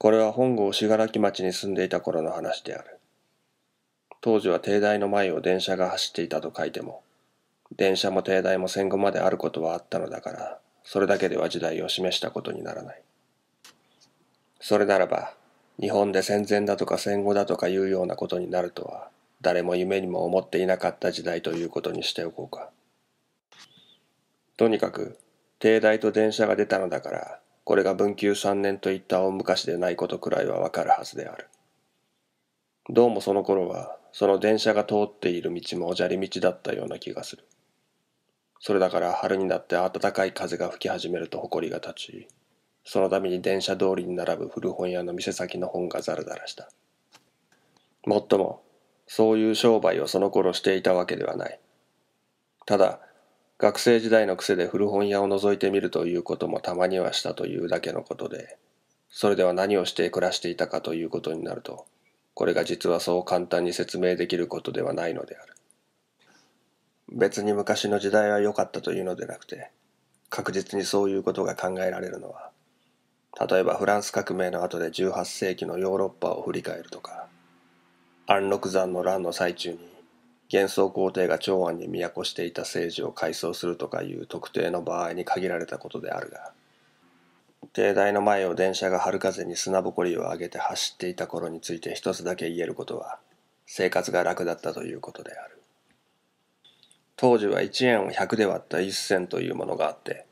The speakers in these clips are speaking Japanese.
これは本郷信楽町に住んでいた頃の話である。当時は帝大の前を電車が走っていたと書いても、電車も帝大も戦後まであることはあったのだから、それだけでは時代を示したことにならない。それならば、日本で戦前だとか戦後だとかいうようなことになるとは、誰も夢にも思っていなかった時代ということにしておこうか。とにかく、帝大と電車が出たのだから、これが文久三年といった大昔でないことくらいはわかるはずである。どうもその頃は、その電車が通っている道もお砂利道だったような気がする。それだから春になって暖かい風が吹き始めると埃が立ち、そのために電車通りに並ぶ古本屋の店先の本がザラザラした。もっとも、そういう商売をその頃していたわけではない。ただ、学生時代の癖で古本屋を覗いてみるということもたまにはしたというだけのことで、それでは何をして暮らしていたかということになると、これが実はそう簡単に説明できることではないのである。別に昔の時代は良かったというのでなくて、確実にそういうことが考えられるのは、例えばフランス革命の後で18世紀のヨーロッパを振り返るとか、安禄山の乱の最中に幻想皇帝が長安に都していた政治を改装するとかいう特定の場合に限られたことであるが帝大の前を電車が春風に砂ぼこりを上げて走っていた頃について一つだけ言えることは生活が楽だったということである当時は1円を100で割った1銭というものがあって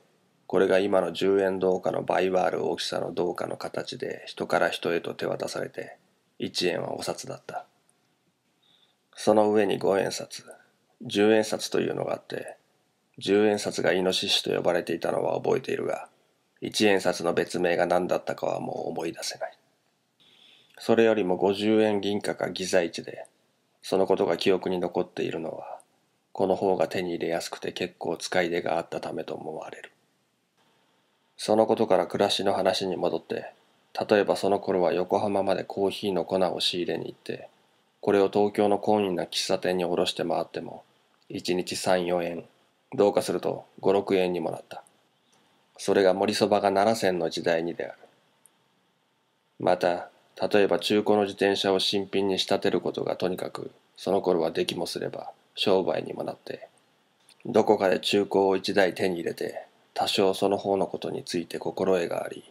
これが今の10円銅貨の倍はある大きさの銅貨の形で人から人へと手渡されて1円はお札だったその上に五円札、十円札というのがあって、十円札がイノシシと呼ばれていたのは覚えているが、一円札の別名が何だったかはもう思い出せない。それよりも五十円銀貨かギザチで、そのことが記憶に残っているのは、この方が手に入れやすくて結構使い出があったためと思われる。そのことから暮らしの話に戻って、例えばその頃は横浜までコーヒーの粉を仕入れに行って、これを東京の懇意な喫茶店に卸して回っても、1日3、4円、どうかすると5、6円にもなった。それが森そばが奈良線の時代にである。また、例えば中古の自転車を新品に仕立てることがとにかく、その頃はできもすれば商売にもなって、どこかで中古を1台手に入れて、多少その方のことについて心得があり、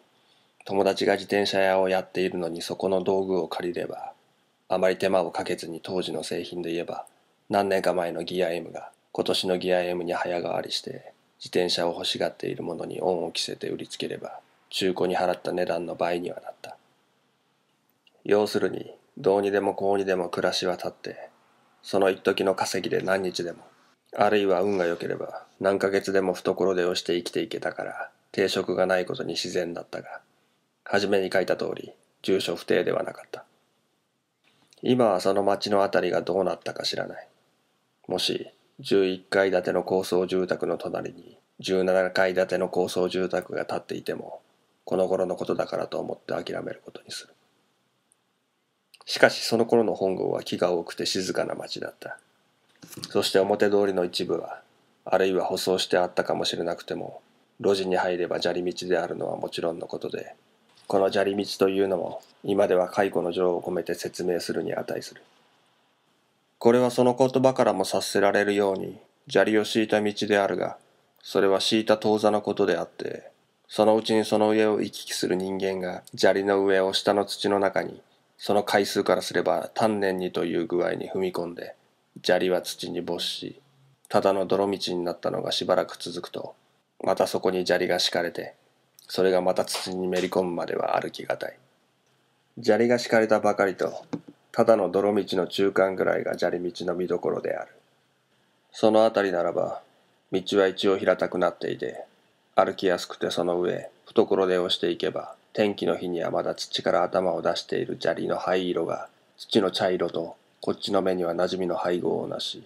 友達が自転車屋をやっているのにそこの道具を借りれば、あまり手間をかけずに当時の製品で言えば何年か前のギア M が今年のギア M に早変わりして自転車を欲しがっているものに恩を着せて売りつければ中古に払った値段の倍にはなった要するにどうにでもこうにでも暮らしは立ってその一時の稼ぎで何日でもあるいは運が良ければ何ヶ月でも懐でをして生きていけたから定職がないことに自然だったが初めに書いた通り住所不定ではなかった今はその町の辺りがどうなったか知らない。もし、11階建ての高層住宅の隣に、17階建ての高層住宅が建っていても、この頃のことだからと思って諦めることにする。しかしその頃の本郷は木が多くて静かな町だった。そして表通りの一部は、あるいは舗装してあったかもしれなくても、路地に入れば砂利道であるのはもちろんのことで、この砂利道というのも今では解雇の情を込めて説明するに値する。これはその言葉からも察せられるように砂利を敷いた道であるが、それは敷いた当座のことであって、そのうちにその上を行き来する人間が砂利の上を下の土の中に、その回数からすれば丹念にという具合に踏み込んで、砂利は土に没し、ただの泥道になったのがしばらく続くと、またそこに砂利が敷かれて、それがまた土にめり込むまでは歩きがたい。砂利が敷かれたばかりと、ただの泥道の中間ぐらいが砂利道の見どころである。その辺りならば、道は一応平たくなっていて、歩きやすくてその上、懐で押していけば、天気の日にはまだ土から頭を出している砂利の灰色が、土の茶色と、こっちの目には馴染みの配合をなし、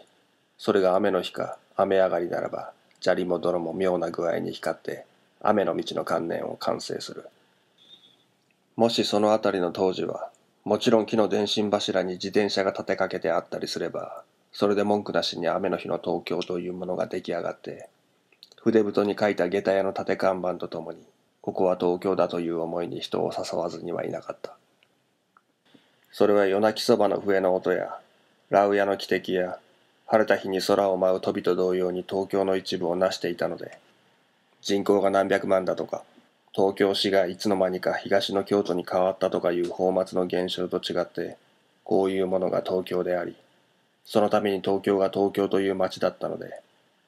それが雨の日か、雨上がりならば、砂利も泥も妙な具合に光って、雨の道の観念を完成する。もしその辺りの当時は、もちろん木の電信柱に自転車が立てかけてあったりすれば、それで文句なしに雨の日の東京というものが出来上がって、筆太に書いた下駄屋の立て看板とともに、ここは東京だという思いに人を誘わずにはいなかった。それは夜泣きそばの笛の音や、ラウヤの汽笛や、晴れた日に空を舞う飛びと同様に東京の一部を成していたので、人口が何百万だとか、東京市がいつの間にか東の京都に変わったとかいう泡沫の現象と違って、こういうものが東京であり、そのために東京が東京という町だったので、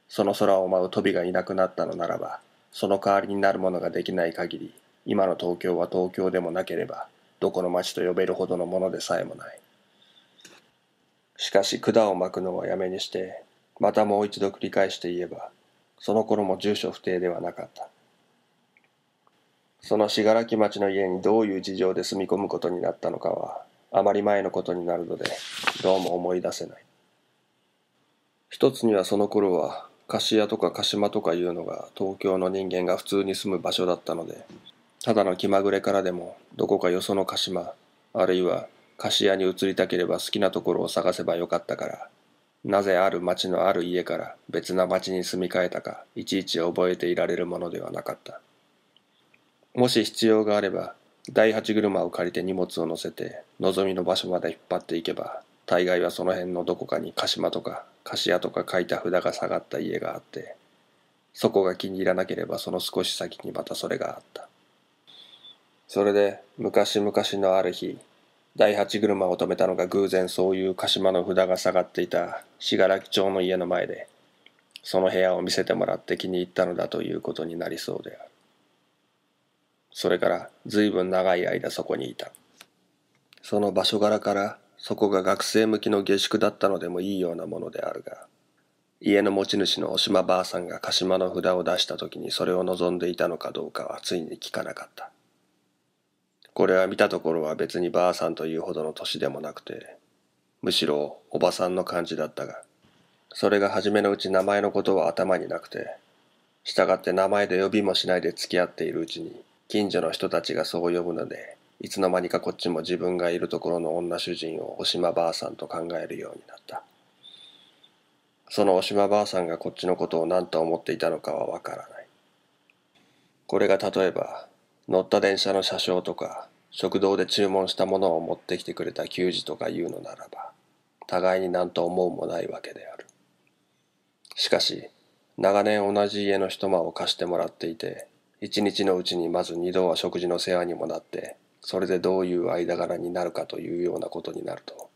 その空を舞う飛びがいなくなったのならば、その代わりになるものができない限り、今の東京は東京でもなければ、どこの町と呼べるほどのものでさえもない。しかし管を巻くのはやめにして、またもう一度繰り返して言えば、その頃も住所不定ではなかった。その信楽町の家にどういう事情で住み込むことになったのかは、あまり前のことになるので、どうも思い出せない。一つにはその頃は、貸屋とか鹿島とかいうのが東京の人間が普通に住む場所だったので、ただの気まぐれからでも、どこかよその鹿島、あるいは貸屋に移りたければ好きなところを探せばよかったから、なぜある町のある家から別な町に住み替えたかいちいち覚えていられるものではなかったもし必要があれば第八車を借りて荷物を載せて望みの場所まで引っ張っていけば大概はその辺のどこかに鹿島とか菓子屋とか書いた札が下がった家があってそこが気に入らなければその少し先にまたそれがあったそれで昔々のある日第八車を止めたのが偶然そういう鹿島の札が下がっていた信楽町の家の前でその部屋を見せてもらって気に入ったのだということになりそうであるそれから随分長い間そこにいたその場所柄からそこが学生向きの下宿だったのでもいいようなものであるが家の持ち主のお島ばあさんが鹿島の札を出した時にそれを望んでいたのかどうかはついに聞かなかったこれは見たところは別にばあさんというほどの年でもなくて、むしろおばさんの感じだったが、それが初めのうち名前のことは頭になくて、従って名前で呼びもしないで付き合っているうちに、近所の人たちがそう呼ぶので、いつの間にかこっちも自分がいるところの女主人をおしまばあさんと考えるようになった。そのおしまばあさんがこっちのことを何と思っていたのかはわからない。これが例えば乗った電車の車掌とか食堂で注文したものを持ってきてくれた給仕とかいうのならば互いになんと思うもないわけであるしかし長年同じ家の一間を貸してもらっていて一日のうちにまず二度は食事の世話にもなってそれでどういう間柄になるかというようなことになると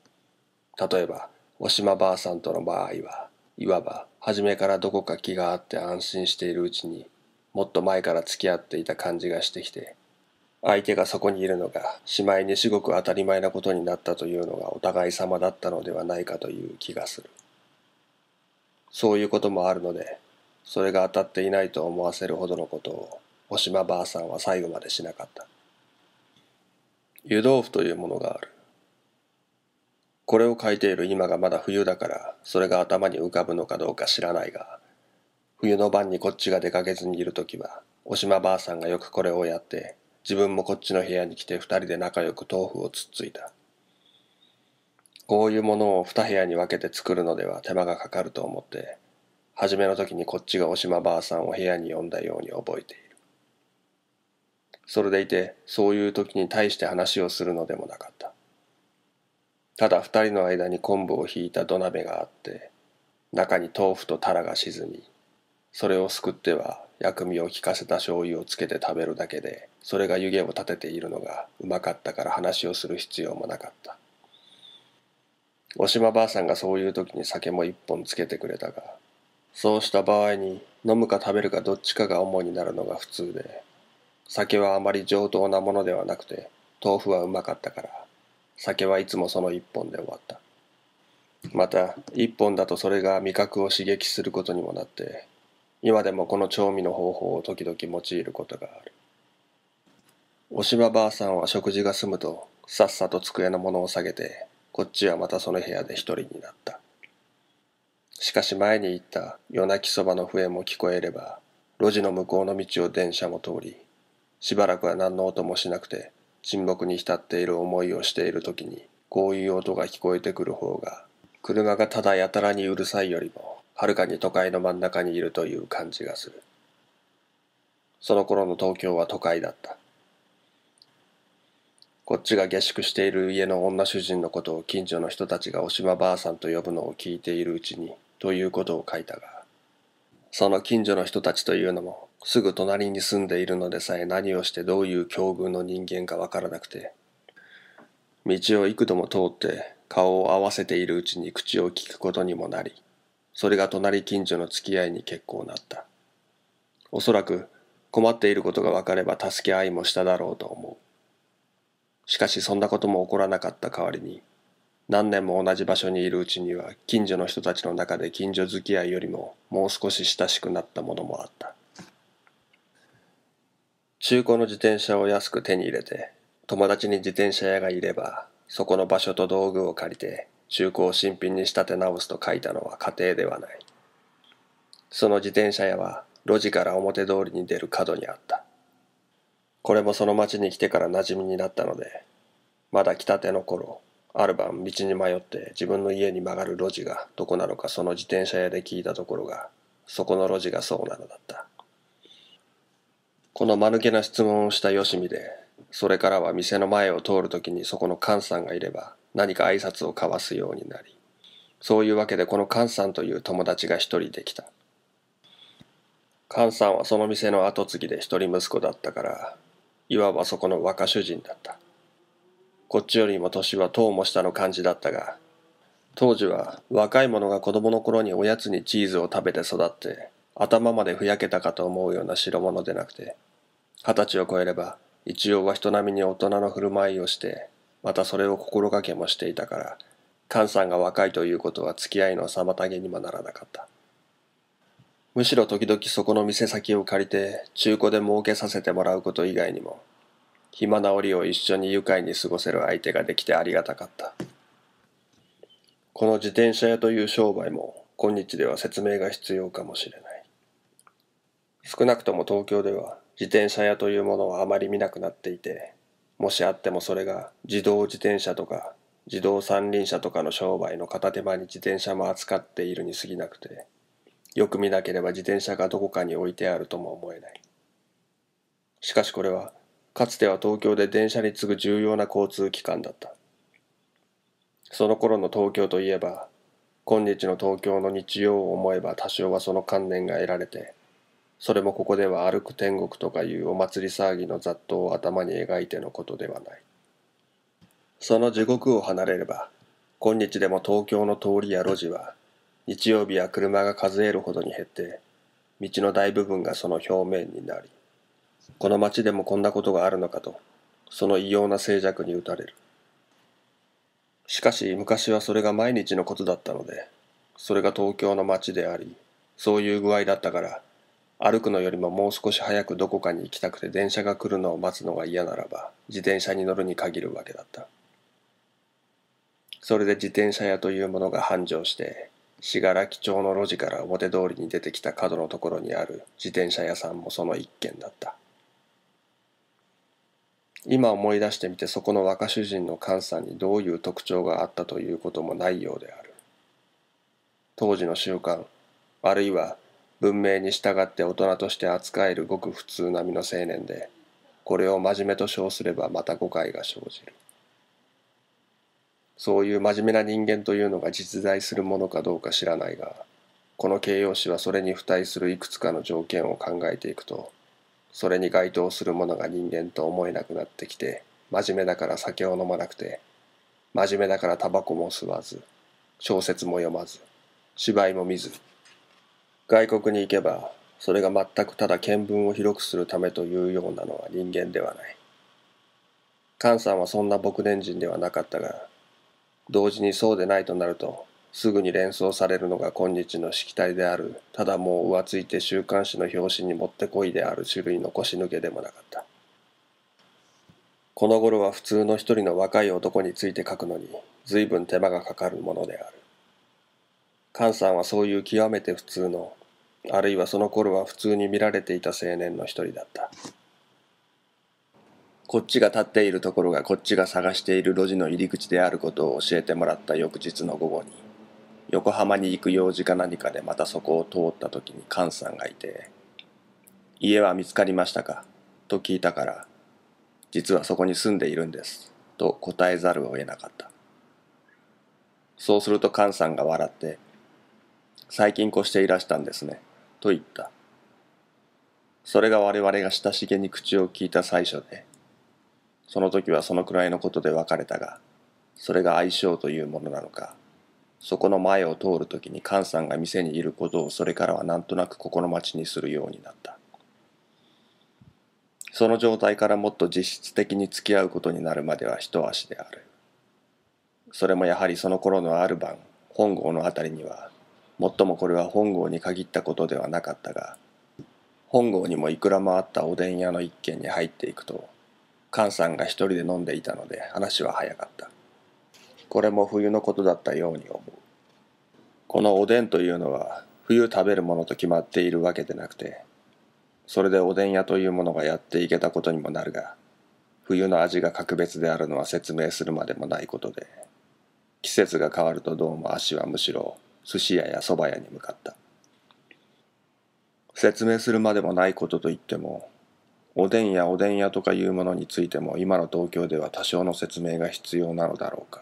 例えばおしまばあさんとの場合はいわば初めからどこか気があって安心しているうちにもっと前から付き合っていた感じがしてきて相手がそこにいるのがしまいに至極当たり前なことになったというのがお互い様だったのではないかという気がするそういうこともあるのでそれが当たっていないと思わせるほどのことをおしまばあさんは最後までしなかった湯豆腐というものがあるこれを書いている今がまだ冬だからそれが頭に浮かぶのかどうか知らないが冬の晩にこっちが出かけずにいる時は、おしまばあさんがよくこれをやって、自分もこっちの部屋に来て二人で仲良く豆腐をつっついた。こういうものを二部屋に分けて作るのでは手間がかかると思って、初めの時にこっちがおしまばあさんを部屋に呼んだように覚えている。それでいて、そういう時に対して話をするのでもなかった。ただ二人の間に昆布を引いた土鍋があって、中に豆腐とタラが沈み、それをすくっては薬味を効かせた醤油をつけて食べるだけでそれが湯気を立てているのがうまかったから話をする必要もなかったおしまばあさんがそういう時に酒も一本つけてくれたがそうした場合に飲むか食べるかどっちかが主になるのが普通で酒はあまり上等なものではなくて豆腐はうまかったから酒はいつもその一本で終わったまた一本だとそれが味覚を刺激することにもなって今でもこの調味の方法を時々用いることがあるおしばばあさんは食事が済むとさっさと机のものを下げてこっちはまたその部屋で一人になったしかし前に行った夜泣きそばの笛も聞こえれば路地の向こうの道を電車も通りしばらくは何の音もしなくて沈黙に浸っている思いをしている時にこういう音が聞こえてくる方が車がただやたらにうるさいよりもはるかに都会の真ん中にいるという感じがする。その頃の東京は都会だった。こっちが下宿している家の女主人のことを近所の人たちがおしまばあさんと呼ぶのを聞いているうちに、ということを書いたが、その近所の人たちというのも、すぐ隣に住んでいるのでさえ何をしてどういう境遇の人間かわからなくて、道を幾度も通って顔を合わせているうちに口を聞くことにもなり、それが隣近所の付き合いに結構なった。おそらく困っていることが分かれば助け合いもしただろうと思う。しかしそんなことも起こらなかった代わりに、何年も同じ場所にいるうちには近所の人たちの中で近所付き合いよりももう少し親しくなったものもあった。中古の自転車を安く手に入れて、友達に自転車屋がいれば、そこの場所と道具を借りて中古を新品に仕立て直すと書いたのは家庭ではない。その自転車屋は路地から表通りに出る角にあった。これもその町に来てから馴染みになったので、まだ来たての頃、ある晩道に迷って自分の家に曲がる路地がどこなのかその自転車屋で聞いたところが、そこの路地がそうなのだった。この間抜けな質問をしたよしみで、それからは店の前を通るときにそこの菅さんがいれば何か挨拶を交わすようになりそういうわけでこの菅さんという友達が一人できた菅さんはその店の跡継ぎで一人息子だったからいわばそこの若主人だったこっちよりも年はとうも下の感じだったが当時は若い者が子供の頃におやつにチーズを食べて育って頭までふやけたかと思うような代物でなくて二十歳を超えれば一応は人並みに大人の振る舞いをしてまたそれを心がけもしていたから、菅さんが若いということは付き合いの妨げにもならなかった。むしろ時々そこの店先を借りて中古で儲けさせてもらうこと以外にも暇な折を一緒に愉快に過ごせる相手ができてありがたかったこの自転車屋という商売も今日では説明が必要かもしれない少なくとも東京では自転車屋というものはあまり見なくなっていてもしあってもそれが自動自転車とか自動三輪車とかの商売の片手間に自転車も扱っているに過ぎなくてよく見なければ自転車がどこかに置いてあるとも思えないしかしこれはかつては東京で電車に次ぐ重要な交通機関だったその頃の東京といえば今日の東京の日曜を思えば多少はその観念が得られてそれもここでは歩く天国とかいうお祭り騒ぎの雑踏を頭に描いてのことではない。その地獄を離れれば、今日でも東京の通りや路地は、日曜日は車が数えるほどに減って、道の大部分がその表面になり、この街でもこんなことがあるのかと、その異様な静寂に打たれる。しかし昔はそれが毎日のことだったので、それが東京の街であり、そういう具合だったから、歩くのよりももう少し早くどこかに行きたくて電車が来るのを待つのが嫌ならば自転車に乗るに限るわけだったそれで自転車屋というものが繁盛して信楽町の路地から表通りに出てきた角のところにある自転車屋さんもその一軒だった今思い出してみてそこの若主人の菅さんにどういう特徴があったということもないようである当時の習慣あるいは文明に従って大人として扱えるごく普通並みの青年でこれを真面目と称すればまた誤解が生じるそういう真面目な人間というのが実在するものかどうか知らないがこの形容詞はそれに付帯するいくつかの条件を考えていくとそれに該当するものが人間と思えなくなってきて真面目だから酒を飲まなくて真面目だからタバコも吸わず小説も読まず芝居も見ず外国に行けばそれが全くただ見聞を広くするためというようなのは人間ではない菅さんはそんな牧年人ではなかったが同時にそうでないとなるとすぐに連想されるのが今日のしきたりであるただもう浮ついて週刊誌の表紙にもってこいである種類の腰抜けでもなかったこの頃は普通の一人の若い男について書くのに随分手間がかかるものである菅さんはそういう極めて普通のあるいはその頃は普通に見られていた青年の一人だったこっちが立っているところがこっちが探している路地の入り口であることを教えてもらった翌日の午後に横浜に行く用事か何かでまたそこを通った時に菅さんがいて「家は見つかりましたか?」と聞いたから「実はそこに住んでいるんです」と答えざるを得なかったそうすると菅さんが笑って最近越していらしたんですね。と言った。それが我々が親しげに口を聞いた最初で、その時はそのくらいのことで別れたが、それが相性というものなのか、そこの前を通る時に菅さんが店にいることをそれからはなんとなく心待ちにするようになった。その状態からもっと実質的に付き合うことになるまでは一足である。それもやはりその頃のある晩、本郷の辺りにはもっともこれは本郷に限ったことではなかったが本郷にもいくらもあったおでん屋の一軒に入っていくと菅さんが一人で飲んでいたので話は早かったこれも冬のことだったように思うこのおでんというのは冬食べるものと決まっているわけでなくてそれでおでん屋というものがやっていけたことにもなるが冬の味が格別であるのは説明するまでもないことで季節が変わるとどうも足はむしろ寿司屋や蕎麦屋に向かった説明するまでもないことといってもおでんやおでん屋とかいうものについても今の東京では多少の説明が必要なのだろうか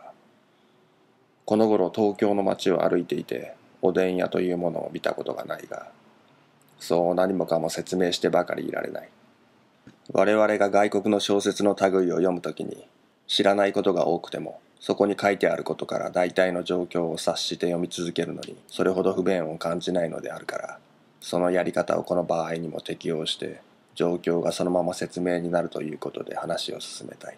この頃東京の街を歩いていておでん屋というものを見たことがないがそう何もかも説明してばかりいられない我々が外国の小説の類を読むときに知らないことが多くてもそこに書いてあることから大体の状況を察して読み続けるのにそれほど不便を感じないのであるからそのやり方をこの場合にも適用して状況がそのまま説明になるということで話を進めたい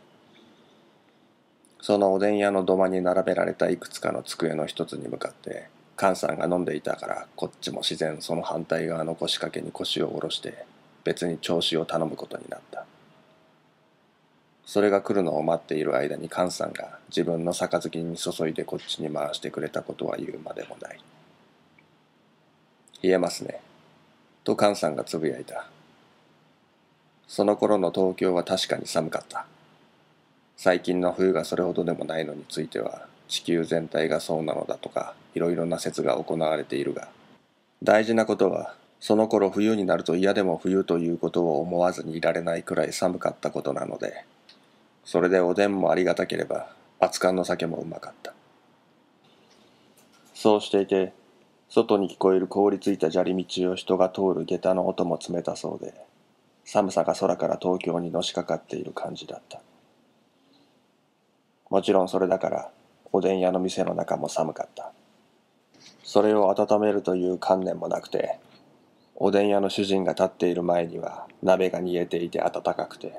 そのおでん屋の土間に並べられたいくつかの机の一つに向かって菅さんが飲んでいたからこっちも自然その反対側の腰掛けに腰を下ろして別に調子を頼むことになったそれが来るのを待っている間に菅さんが自分の杯に注いでこっちに回してくれたことは言うまでもない。冷えますね。と菅さんがつぶやいた。その頃の東京は確かに寒かった。最近の冬がそれほどでもないのについては地球全体がそうなのだとかいろいろな説が行われているが大事なことはその頃冬になると嫌でも冬ということを思わずにいられないくらい寒かったことなのでそれでおでんもありがたければ熱燗の酒もうまかったそうしていて外に聞こえる凍りついた砂利道を人が通る下駄の音も冷たそうで寒さが空から東京にのしかかっている感じだったもちろんそれだからおでん屋の店の中も寒かったそれを温めるという観念もなくておでん屋の主人が立っている前には鍋が煮えていて暖かくて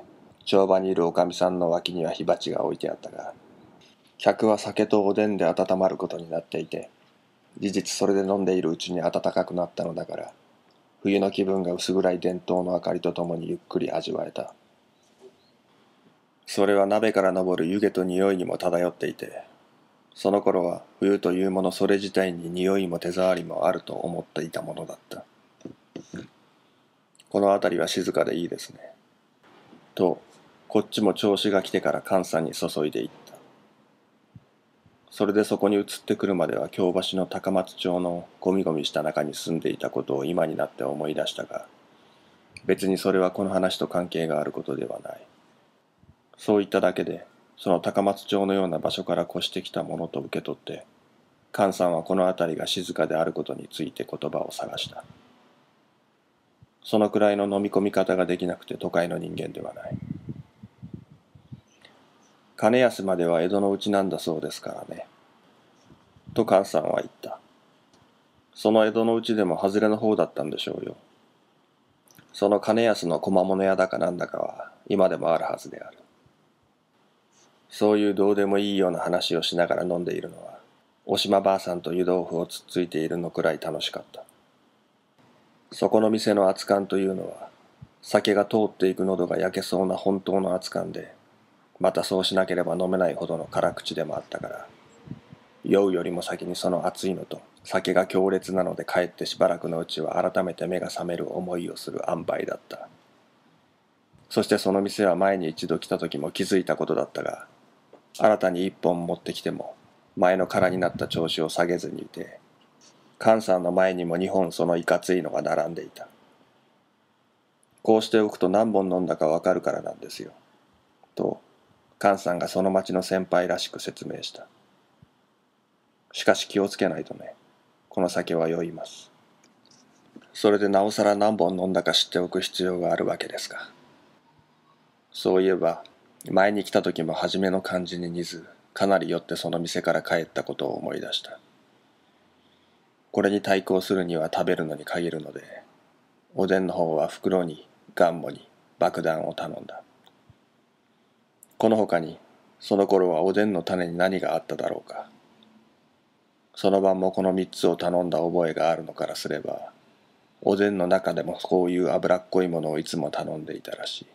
帳場にいるおかみさんの脇には火鉢が置いてあったが、客は酒とおでんで温まることになっていて、事実それで飲んでいるうちに暖かくなったのだから、冬の気分が薄暗い伝統の明かりとともにゆっくり味わえた。それは鍋から昇る湯気と匂いにも漂っていて、その頃は冬というものそれ自体に匂いも手触りもあると思っていたものだった。この辺りは静かでいいですね。と、こっちも調子が来てから監査に注いでいった。それでそこに移ってくるまでは京橋の高松町のゴミゴミした中に住んでいたことを今になって思い出したが、別にそれはこの話と関係があることではない。そう言っただけで、その高松町のような場所から越してきたものと受け取って、菅さんはこの辺りが静かであることについて言葉を探した。そのくらいの飲み込み方ができなくて都会の人間ではない。金安までは江戸のうちなんだそうですからね。と菅さんは言った。その江戸のうちでも外れの方だったんでしょうよ。その金安の小間物屋だかなんだかは今でもあるはずである。そういうどうでもいいような話をしながら飲んでいるのは、お島ばあさんと湯豆腐をつっついているのくらい楽しかった。そこの店の熱燗というのは、酒が通っていく喉が焼けそうな本当の熱燗で、またそうしなければ飲めないほどの辛口でもあったから酔うよりも先にその熱いのと酒が強烈なので帰ってしばらくのうちは改めて目が覚める思いをする塩梅だったそしてその店は前に一度来た時も気づいたことだったが新たに一本持ってきても前の空になった調子を下げずにいて菅さんの前にも二本そのいかついのが並んでいたこうしておくと何本飲んだかわかるからなんですよと菅さんがその町の先輩らしく説明した。しかし気をつけないとね。この酒は酔います。それでなおさら何本飲んだか知っておく必要があるわけですが。そういえば、前に来た時も初めの感じに似ず、かなり酔ってその店から帰ったことを思い出した。これに対抗するには食べるのに限るので、おでんの方は袋に、ガンモに、爆弾を頼んだ。この他にその頃はおでんの種に何があっただろうかその晩もこの3つを頼んだ覚えがあるのからすればおでんの中でもこういう脂っこいものをいつも頼んでいたらしい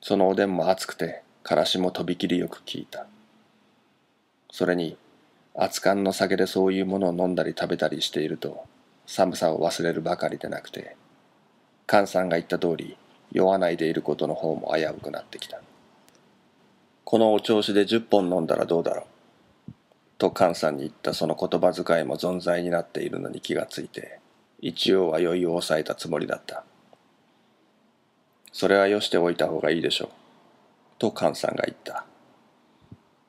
そのおでんも熱くてからしもとびきりよく効いたそれに熱燗の酒でそういうものを飲んだり食べたりしていると寒さを忘れるばかりでなくて菅さんが言った通り酔わないでいることの方も危うくなってきたこのお調子で10本飲んだらどうだろう。と菅さんに言ったその言葉遣いも存在になっているのに気がついて、一応は余裕を抑えたつもりだった。それはよしておいた方がいいでしょう。と菅さんが言った。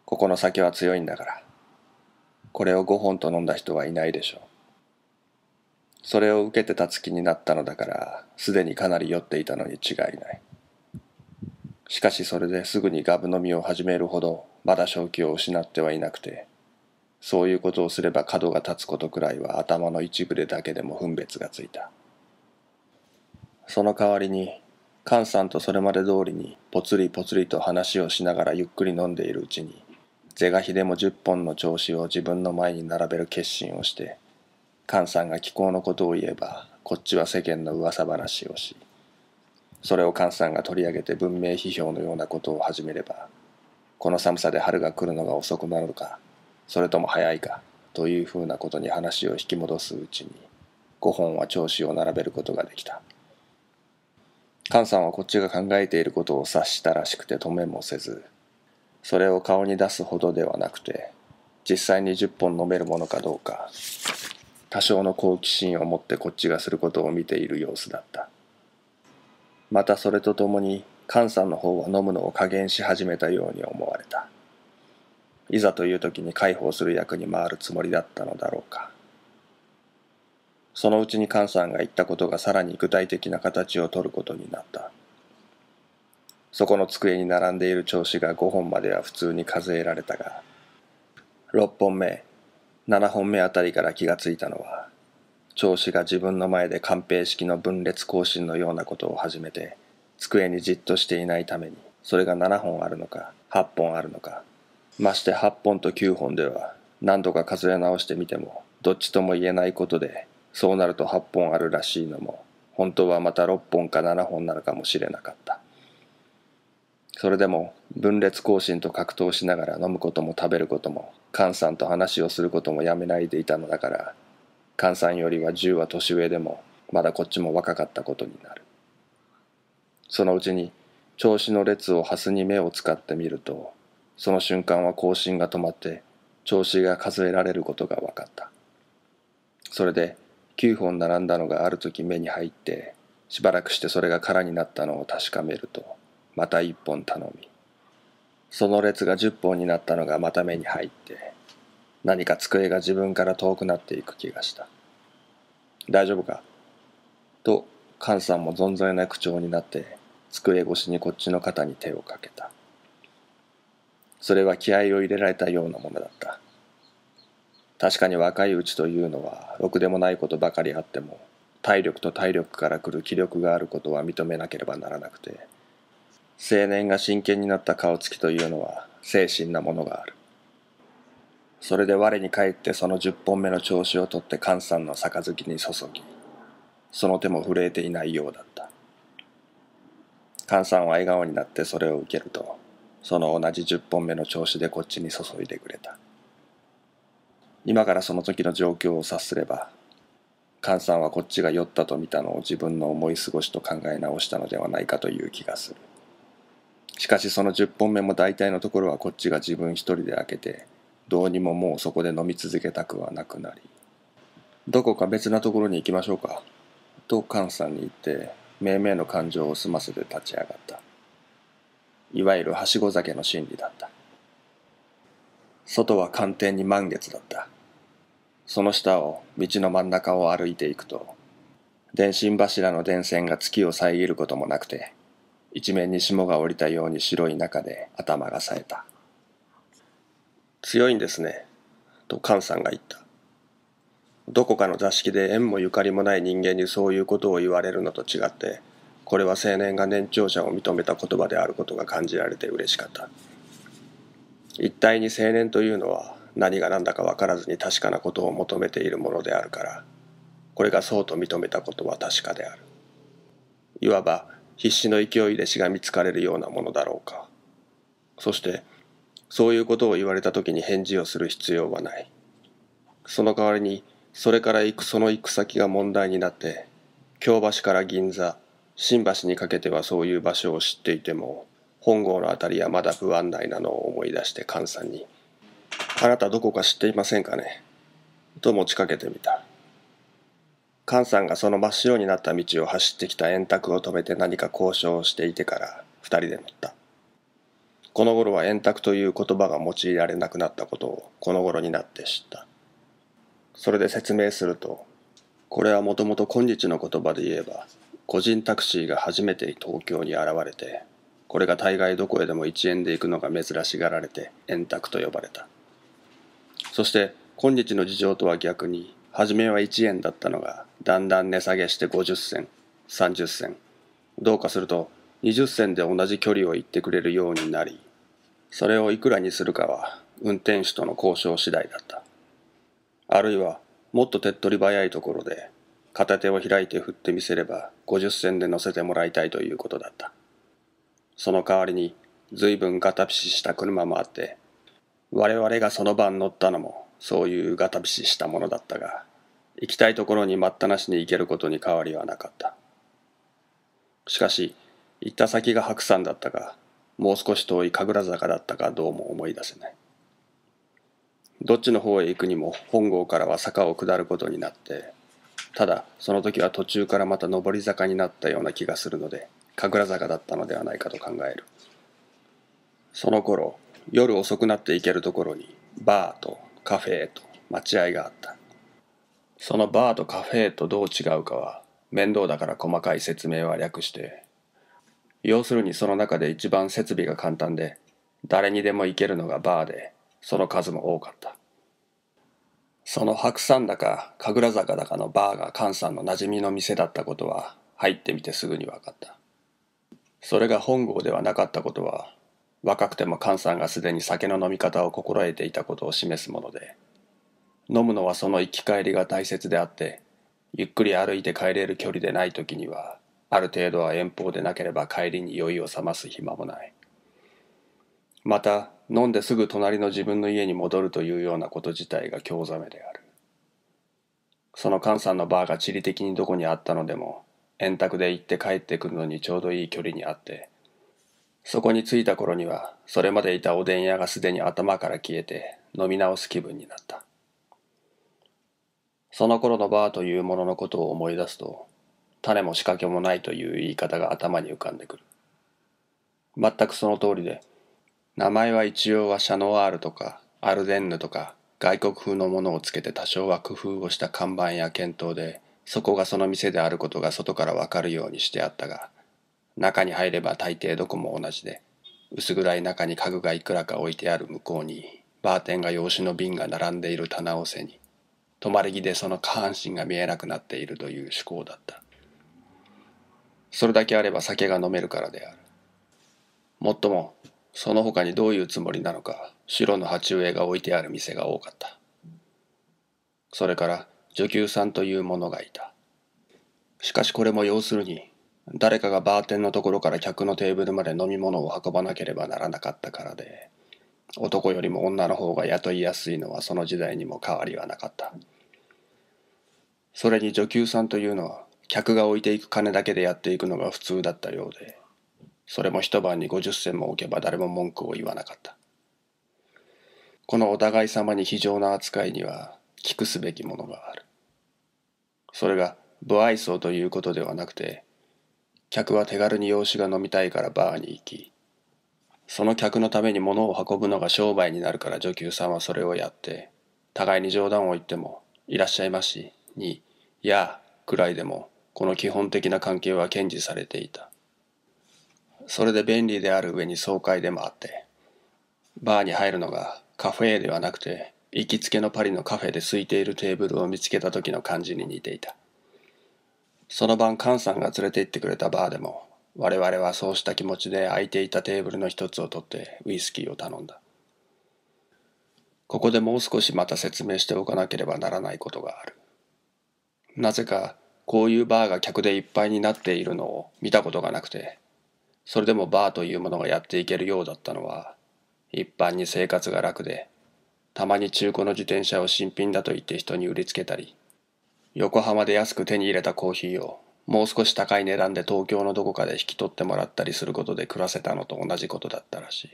ここの酒は強いんだから。これを5本と飲んだ人はいないでしょう。それを受けてたつになったのだから、すでにかなり酔っていたのに違いない。しかしそれですぐにガブ飲みを始めるほどまだ正気を失ってはいなくてそういうことをすれば角が立つことくらいは頭の一部でだけでも分別がついたその代わりに菅さんとそれまで通りにぽつりぽつりと話をしながらゆっくり飲んでいるうちに是が非でも10本の調子を自分の前に並べる決心をして菅さんが気候のことを言えばこっちは世間の噂話をしそれを菅さんが取り上げて文明批評のようなことを始めればこの寒さで春が来るのが遅くなるのかそれとも早いかというふうなことに話を引き戻すうちに5本は調子を並べることができた菅さんはこっちが考えていることを察したらしくて止めもせずそれを顔に出すほどではなくて実際に10本飲めるものかどうか多少の好奇心を持ってこっちがすることを見ている様子だったまたそれとともに菅さんの方は飲むのを加減し始めたように思われたいざという時に介抱する役に回るつもりだったのだろうかそのうちに菅さんが言ったことがさらに具体的な形をとることになったそこの机に並んでいる調子が5本までは普通に数えられたが6本目7本目あたりから気がついたのは上子が自分の前で寛平式の分裂行進のようなことを始めて机にじっとしていないためにそれが7本あるのか8本あるのかまして8本と9本では何度か数え直してみてもどっちとも言えないことでそうなると8本あるらしいのも本当はまた6本か7本なのかもしれなかったそれでも分裂行進と格闘しながら飲むことも食べることも菅さんと話をすることもやめないでいたのだから菅さんよりは10は年上でもまだこっちも若かったことになるそのうちに調子の列をハスに目を使ってみるとその瞬間は更新が止まって調子が数えられることが分かったそれで9本並んだのがある時目に入ってしばらくしてそれが空になったのを確かめるとまた1本頼みその列が10本になったのがまた目に入って何か机が自分から遠くなっていく気がした。大丈夫かと、菅さんも存在な口調になって、机越しにこっちの肩に手をかけた。それは気合を入れられたようなものだった。確かに若いうちというのは、ろくでもないことばかりあっても、体力と体力から来る気力があることは認めなければならなくて、青年が真剣になった顔つきというのは、精神なものがある。それで我に返ってその10本目の調子を取って菅さんの杯に注ぎ、その手も震えていないようだった。菅さんは笑顔になってそれを受けると、その同じ10本目の調子でこっちに注いでくれた。今からその時の状況を察すれば、菅さんはこっちが酔ったと見たのを自分の思い過ごしと考え直したのではないかという気がする。しかしその10本目も大体のところはこっちが自分一人で開けて、どうにももうそこで飲み続けたくはなくなりどこか別なところに行きましょうかとンさんに言ってめいめいの感情を済ませて立ち上がったいわゆるはしご酒の心理だった外は寒天に満月だったその下を道の真ん中を歩いていくと電信柱の電線が月を遮ることもなくて一面に霜が降りたように白い中で頭が冴えた強いんですね、と菅さんが言った。どこかの座敷で縁もゆかりもない人間にそういうことを言われるのと違って、これは青年が年長者を認めた言葉であることが感じられて嬉しかった。一体に青年というのは何が何だか分からずに確かなことを求めているものであるから、これがそうと認めたことは確かである。いわば必死の勢いでしがみつかれるようなものだろうか。そして、そういうことを言われた時に返事をする必要はない。その代わりに、それから行くその行く先が問題になって、京橋から銀座、新橋にかけてはそういう場所を知っていても、本郷の辺りはまだ不安内なのを思い出して菅さんに、あなたどこか知っていませんかねと持ちかけてみた。菅さんがその真っ白になった道を走ってきた円卓を止めて何か交渉をしていてから、二人で乗った。この頃は円卓という言葉が用いられなくなったことをこの頃になって知った。それで説明すると、これはもともと今日の言葉で言えば、個人タクシーが初めて東京に現れて、これが大概どこへでも1円で行くのが珍しがられて円卓と呼ばれた。そして今日の事情とは逆に、初めは1円だったのが、だんだん値下げして50銭、30銭、どうかすると20銭で同じ距離を行ってくれるようになり、それをいくらにするかは運転手との交渉次第だったあるいはもっと手っ取り早いところで片手を開いて振ってみせれば50銭で乗せてもらいたいということだったその代わりに随分ガタピシした車もあって我々がその晩乗ったのもそういうガタピシしたものだったが行きたいところに待ったなしに行けることに変わりはなかったしかし行った先が白山だったがもう少し遠い神楽坂だったかどうも思い出せない。どっちの方へ行くにも本郷からは坂を下ることになって、ただその時は途中からまた上り坂になったような気がするので、神楽坂だったのではないかと考える。その頃、夜遅くなって行けるところに、バーとカフェと待合があった。そのバーとカフェとどう違うかは、面倒だから細かい説明は略して要するにその中で一番設備が簡単で誰にでも行けるのがバーでその数も多かったその白山だか神楽坂だかのバーが菅さんの馴染みの店だったことは入ってみてすぐに分かったそれが本郷ではなかったことは若くても菅さんがすでに酒の飲み方を心得ていたことを示すもので飲むのはその行き帰りが大切であってゆっくり歩いて帰れる距離でない時にはある程度は遠方でなければ帰りに酔いを覚ます暇もない。また、飲んですぐ隣の自分の家に戻るというようなこと自体が興ざめである。その菅さんのバーが地理的にどこにあったのでも、円卓で行って帰ってくるのにちょうどいい距離にあって、そこに着いた頃には、それまでいたおでん屋がすでに頭から消えて、飲み直す気分になった。その頃のバーというもののことを思い出すと、種も仕掛けもないという言い方が頭に浮かんでくる。全くその通りで、名前は一応はシャノワールとかアルデンヌとか外国風のものをつけて多少は工夫をした看板や検討で、そこがその店であることが外からわかるようにしてあったが、中に入れば大抵どこも同じで、薄暗い中に家具がいくらか置いてある向こうに、バーテンが用紙の瓶が並んでいる棚を背に、止まり木でその下半身が見えなくなっているという趣向だった。それだけあれば酒が飲めるからである。もっとも、その他にどういうつもりなのか、白の鉢植えが置いてある店が多かった。それから、女給さんという者がいた。しかしこれも要するに、誰かがバーテンのところから客のテーブルまで飲み物を運ばなければならなかったからで、男よりも女の方が雇いやすいのはその時代にも変わりはなかった。それに女給さんというのは、客が置いていく金だけでやっていくのが普通だったようでそれも一晩に50銭も置けば誰も文句を言わなかったこのお互い様に非常な扱いには聞くすべきものがあるそれが不愛想ということではなくて客は手軽に用紙が飲みたいからバーに行きその客のために物を運ぶのが商売になるから女給さんはそれをやって互いに冗談を言っても「いらっしゃいまし」に「やくらいでもこの基本的な関係は堅持されていた。それで便利である上に爽快でもあって、バーに入るのがカフェではなくて、行きつけのパリのカフェで空いているテーブルを見つけた時の感じに似ていた。その晩、カンさんが連れて行ってくれたバーでも、我々はそうした気持ちで空いていたテーブルの一つを取ってウイスキーを頼んだ。ここでもう少しまた説明しておかなければならないことがある。なぜかこういうバーが客でいっぱいになっているのを見たことがなくて、それでもバーというものがやっていけるようだったのは、一般に生活が楽で、たまに中古の自転車を新品だと言って人に売りつけたり、横浜で安く手に入れたコーヒーをもう少し高い値段で東京のどこかで引き取ってもらったりすることで暮らせたのと同じことだったらしい。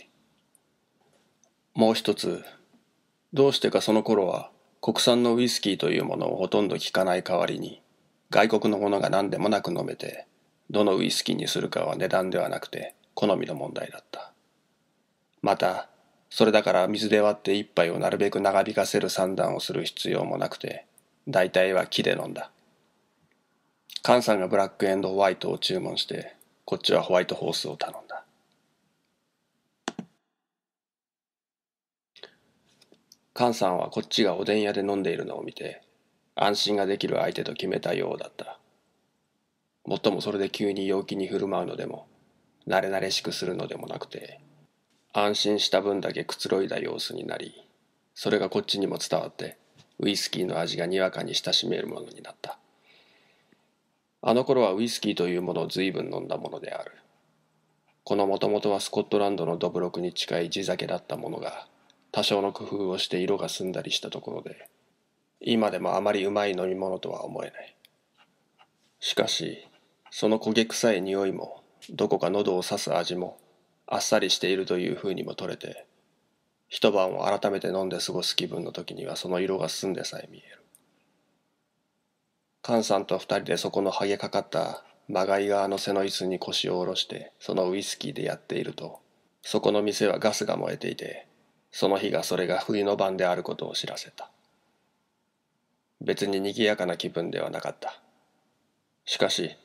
もう一つ、どうしてかその頃は国産のウイスキーというものをほとんど聞かない代わりに、外国のものが何でもなく飲めて、どのウイスキーにするかは値段ではなくて好みの問題だった。また、それだから水で割って一杯をなるべく長引かせる算段をする必要もなくて、大体は木で飲んだ。菅さんがブラックエンドホワイトを注文して、こっちはホワイトホースを頼んだ。菅さんはこっちがおでん屋で飲んでいるのを見て、安心ができる相手と決めたようだった。もっともそれで急に陽気に振る舞うのでも、慣れ慣れしくするのでもなくて、安心した分だけくつろいだ様子になり、それがこっちにも伝わって、ウイスキーの味がにわかに親しめるものになった。あの頃はウイスキーというものを随分飲んだものである。このもともとはスコットランドのどぶろくに近い地酒だったものが、多少の工夫をして色が澄んだりしたところで、今でもあまりうまい飲み物とは思えないしかしその焦げ臭い匂いもどこか喉を刺す味もあっさりしているというふうにも取れて一晩を改めて飲んで過ごす気分の時にはその色が澄んでさえ見える菅さんと二人でそこのハゲかかった曲がり側の背の椅子に腰を下ろしてそのウイスキーでやっているとそこの店はガスが燃えていてその日がそれが冬の晩であることを知らせた別に賑やかな気分ではなかったしかし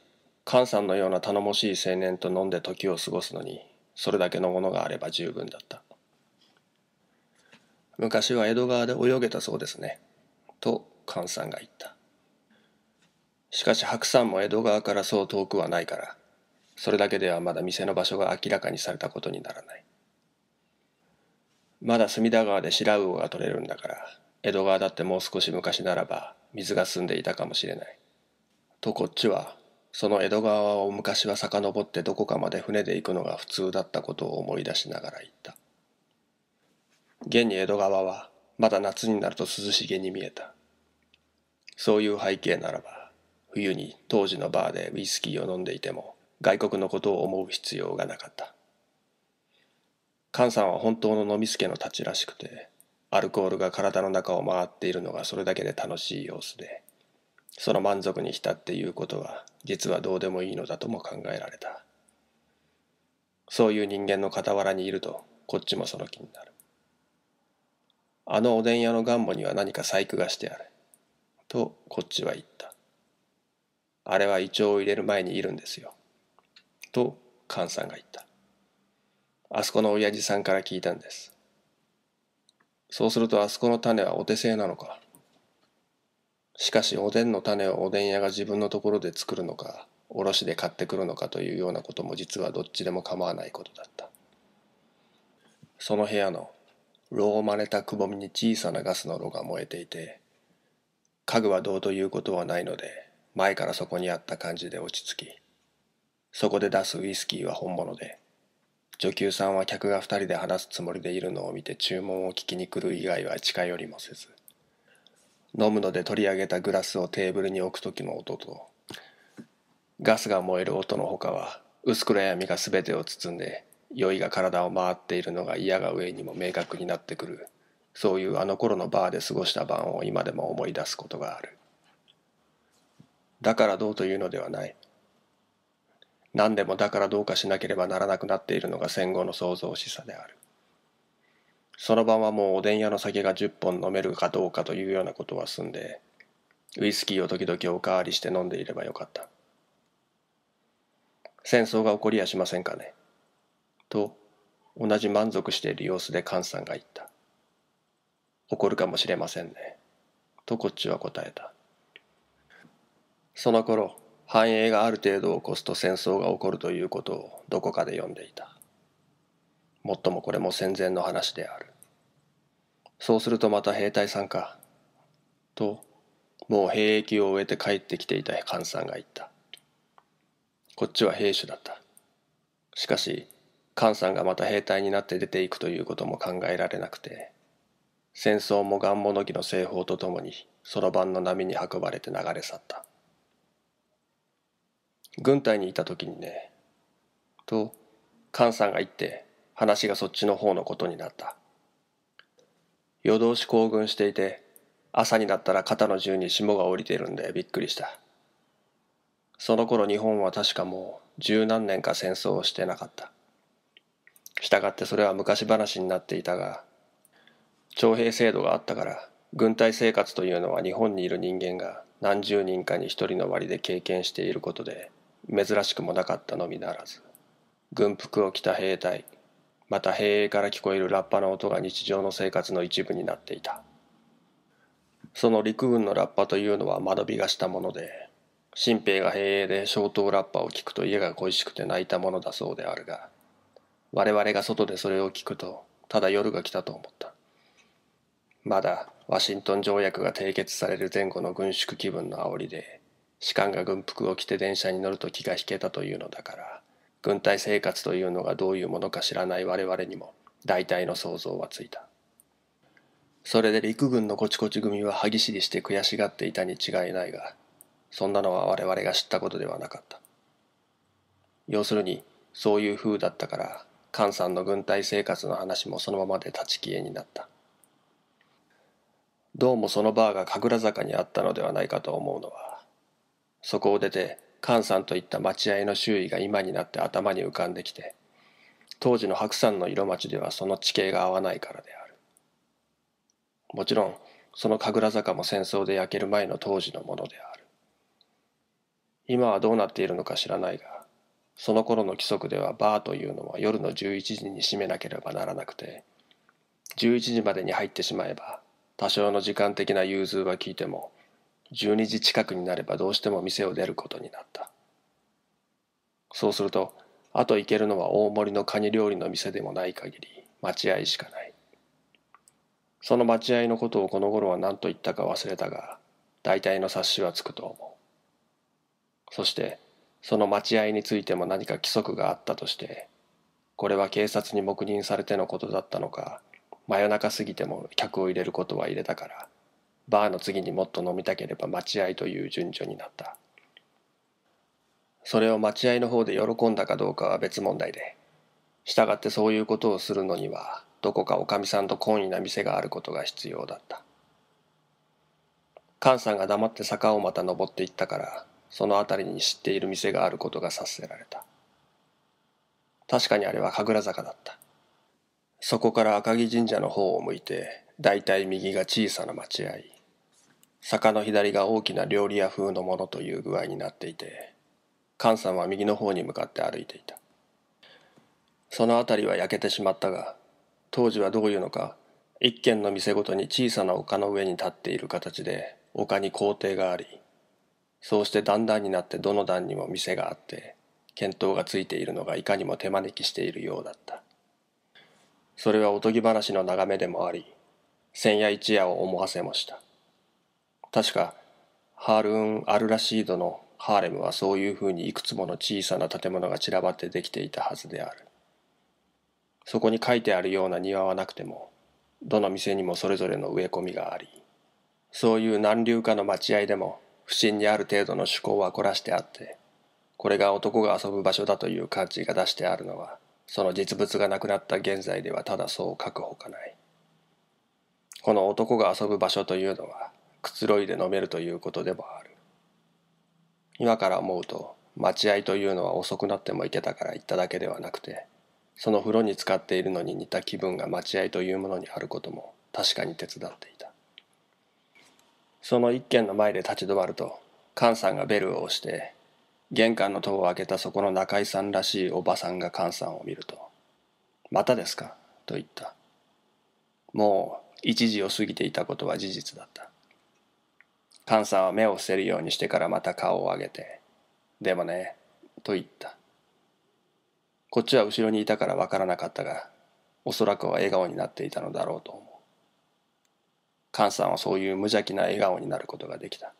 菅さんのような頼もしい青年と飲んで時を過ごすのにそれだけのものがあれば十分だった昔は江戸川で泳げたそうですねと菅さんが言ったしかし白山も江戸川からそう遠くはないからそれだけではまだ店の場所が明らかにされたことにならないまだ隅田川で白魚が取れるんだから江戸川だってもう少し昔ならば水が澄んでいたかもしれない。とこっちはその江戸川を昔は遡ってどこかまで船で行くのが普通だったことを思い出しながら言った。現に江戸川はまだ夏になると涼しげに見えた。そういう背景ならば冬に当時のバーでウイスキーを飲んでいても外国のことを思う必要がなかった。菅さんは本当の飲みすけのたちらしくてアルコールが体の中を回っているのがそれだけで楽しい様子でその満足に浸っていうことは実はどうでもいいのだとも考えられたそういう人間の傍らにいるとこっちもその気になるあのおでん屋のガンモには何か細工がしてあるとこっちは言ったあれは胃腸を入れる前にいるんですよと菅さんが言ったあそこの親父さんから聞いたんですそうするとあそこの種はお手製なのか。しかしおでんの種をおでん屋が自分のところで作るのか、おろしで買ってくるのかというようなことも実はどっちでも構わないことだった。その部屋の炉をまねたくぼみに小さなガスの炉が燃えていて、家具はどうということはないので、前からそこにあった感じで落ち着き、そこで出すウイスキーは本物で、女給さんは客が2人で話すつもりでいるのを見て注文を聞きに来る以外は近寄りもせず飲むので取り上げたグラスをテーブルに置く時の音とガスが燃える音のほかは薄暗闇が全てを包んで酔いが体を回っているのが嫌が上にも明確になってくるそういうあの頃のバーで過ごした晩を今でも思い出すことがあるだからどうというのではない何でもだからどうかしなければならなくなっているのが戦後の創造しさである。その晩はもうおでん屋の酒が10本飲めるかどうかというようなことは済んで、ウイスキーを時々おかわりして飲んでいればよかった。戦争が起こりやしませんかね。と、同じ満足している様子で菅さんが言った。起こるかもしれませんね。とこっちは答えた。その頃、繁栄がある程度を越すと戦争が起こるということをどこかで読んでいた。もっともこれも戦前の話である。そうするとまた兵隊さんか。と、もう兵役を終えて帰ってきていた菅さんが言った。こっちは兵士だった。しかし、菅さんがまた兵隊になって出ていくということも考えられなくて、戦争もガンモノキの製法とともにそろばんの波に運ばれて流れ去った。軍隊にいた時にね。と、菅さんが言って話がそっちの方のことになった。夜通し行軍していて、朝になったら肩の銃に霜が降りてるんでびっくりした。その頃日本は確かもう十何年か戦争をしてなかった。したがってそれは昔話になっていたが、徴兵制度があったから、軍隊生活というのは日本にいる人間が何十人かに一人の割で経験していることで珍しくもなかったのみならず軍服を着た兵隊また兵衛から聞こえるラッパの音が日常の生活の一部になっていたその陸軍のラッパというのは間延びがしたもので新兵が兵衛で消灯ラッパを聞くと家が恋しくて泣いたものだそうであるが我々が外でそれを聞くとただ夜が来たと思ったまだワシントン条約が締結される前後の軍縮気分の煽りで士官が軍服を着て電車に乗ると気が引けたというのだから軍隊生活というのがどういうものか知らない我々にも大体の想像はついたそれで陸軍のこちこち組は歯ぎしりして悔しがっていたに違いないがそんなのは我々が知ったことではなかった要するにそういう風だったから菅さんの軍隊生活の話もそのままで立ち消えになったどうもそのバーが神楽坂にあったのではないかと思うのはそこを出て菅さんといった待合の周囲が今になって頭に浮かんできて当時の白山の色町ではその地形が合わないからであるもちろんその神楽坂も戦争で焼ける前の当時のものである今はどうなっているのか知らないがその頃の規則ではバーというのは夜の11時に閉めなければならなくて11時までに入ってしまえば多少の時間的な融通は聞いても12時近くになればどうしても店を出ることになったそうするとあと行けるのは大盛りのカニ料理の店でもない限り待合しかないその待合のことをこの頃は何と言ったか忘れたが大体の察しはつくと思うそしてその待合についても何か規則があったとしてこれは警察に黙認されてのことだったのか真夜中過ぎても客を入れることは入れたからバーの次にもっと飲みたければ待合という順序になったそれを待合の方で喜んだかどうかは別問題で従ってそういうことをするのにはどこかおかみさんと懇意な店があることが必要だった菅さんが黙って坂をまた登っていったからその辺りに知っている店があることが察せられた確かにあれは神楽坂だったそこから赤城神社の方を向いてだいたい右が小さな待合坂の左が大きな料理屋風のものという具合になっていて菅さんは右の方に向かって歩いていたその辺りは焼けてしまったが当時はどういうのか一軒の店ごとに小さな丘の上に立っている形で丘に校庭がありそうして段々になってどの段にも店があって見当がついているのがいかにも手招きしているようだったそれはおとぎ話の眺めでもあり千夜一夜を思わせもした確かハールーン・アルラシードのハーレムはそういうふうにいくつもの小さな建物が散らばってできていたはずである。そこに書いてあるような庭はなくても、どの店にもそれぞれの植え込みがあり、そういう何流かの待合でも不審にある程度の趣向は凝らしてあって、これが男が遊ぶ場所だという感じが出してあるのは、その実物がなくなった現在ではただそう書くほかない。この男が遊ぶ場所というのは、くつろいで飲めるということでもある今から思うと待合というのは遅くなっても行けたから行っただけではなくてその風呂に使っているのに似た気分が待合というものにあることも確かに手伝っていたその一軒の前で立ち止まると菅さんがベルを押して玄関の戸を開けたそこの中井さんらしいおばさんが菅さんを見ると「またですか?」と言ったもう1時を過ぎていたことは事実だったパンさんは目を伏せるようにしてからまた顔を上げて、でもね、と言った。こっちは後ろにいたからわからなかったが、おそらくは笑顔になっていたのだろうと思う。カンさんはそういう無邪気な笑顔になることができた。